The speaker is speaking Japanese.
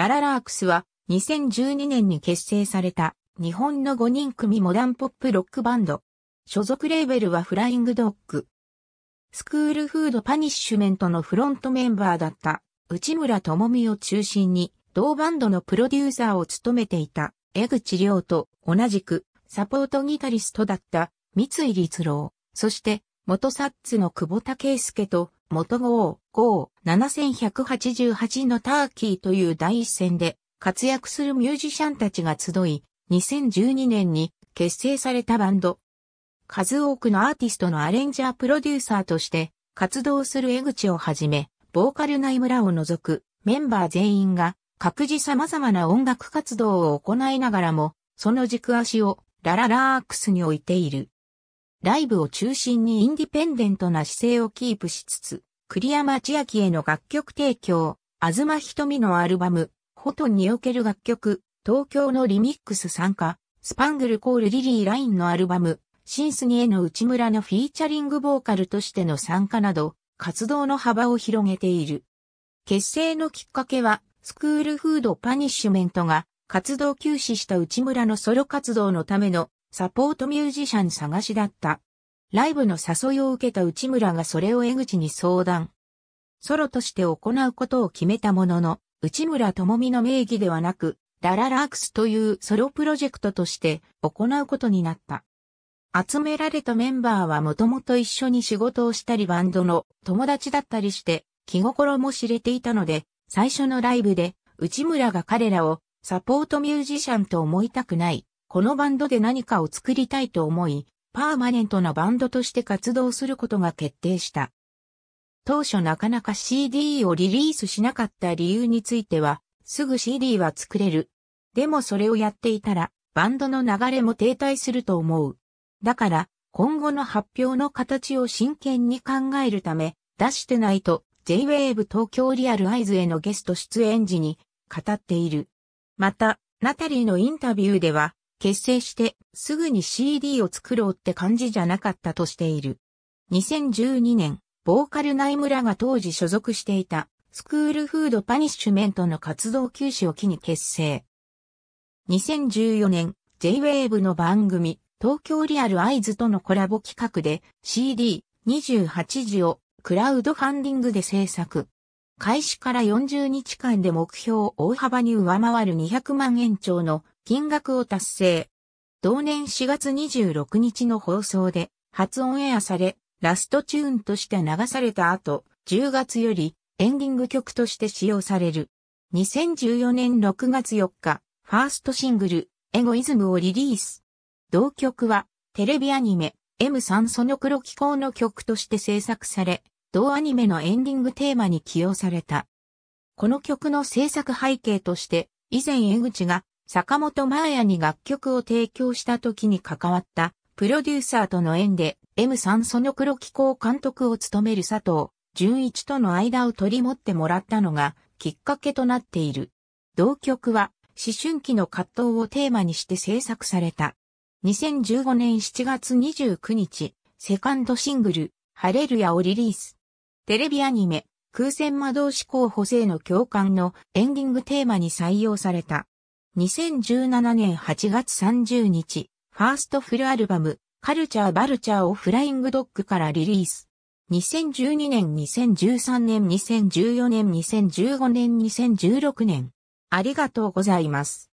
ラララークスは2012年に結成された日本の5人組モダンポップロックバンド。所属レーベルはフライングドッグ。スクールフードパニッシュメントのフロントメンバーだった内村智美を中心に同バンドのプロデューサーを務めていた江口亮と同じくサポートギタリストだった三井律郎、そして元サッツの久保田圭介と元号57188のターキーという第一線で活躍するミュージシャンたちが集い、2012年に結成されたバンド。数多くのアーティストのアレンジャープロデューサーとして活動する江口をはじめ、ボーカル内村を除くメンバー全員が各自様々な音楽活動を行いながらも、その軸足をラララークスに置いている。ライブを中心にインディペンデントな姿勢をキープしつつ、栗山千明への楽曲提供、あずまひとみのアルバム、フォトンにおける楽曲、東京のリミックス参加、スパングルコールリリーラインのアルバム、シンスニへの内村のフィーチャリングボーカルとしての参加など、活動の幅を広げている。結成のきっかけは、スクールフードパニッシュメントが活動休止した内村のソロ活動のためのサポートミュージシャン探しだった。ライブの誘いを受けた内村がそれを江口に相談。ソロとして行うことを決めたものの、内村智美の名義ではなく、ラララークスというソロプロジェクトとして行うことになった。集められたメンバーはもともと一緒に仕事をしたりバンドの友達だったりして気心も知れていたので最初のライブで内村が彼らをサポートミュージシャンと思いたくないこのバンドで何かを作りたいと思い、パーマネントなバンドとして活動することが決定した。当初なかなか CD をリリースしなかった理由については、すぐ CD は作れる。でもそれをやっていたら、バンドの流れも停滞すると思う。だから、今後の発表の形を真剣に考えるため、出してないと J-Wave 東京リアルアイズへのゲスト出演時に語っている。また、ナタリーのインタビューでは、結成してすぐに CD を作ろうって感じじゃなかったとしている。2012年、ボーカル内村が当時所属していたスクールフードパニッシュメントの活動休止を機に結成。2014年、J-Wave の番組、東京リアルアイズとのコラボ企画で CD28 時をクラウドファンディングで制作。開始から40日間で目標を大幅に上回る200万円超の金額を達成。同年4月26日の放送で初オンエアされ、ラストチューンとして流された後、10月よりエンディング曲として使用される。2014年6月4日、ファーストシングル、エゴイズムをリリース。同曲は、テレビアニメ、M3 その黒気候の曲として制作され、同アニメのエンディングテーマに起用された。この曲の制作背景として、以前江口が坂本真綾に楽曲を提供した時に関わったプロデューサーとの縁で M3 その黒木構監督を務める佐藤純一との間を取り持ってもらったのがきっかけとなっている。同曲は思春期の葛藤をテーマにして制作された。2015年7月29日、セカンドシングル、ハレルヤをリリース。テレビアニメ、空戦魔導士候補生の共感のエンディングテーマに採用された。2017年8月30日、ファーストフルアルバム、カルチャーバルチャーをフライングドッグからリリース。2012年、2013年、2014年、2015年、2016年。ありがとうございます。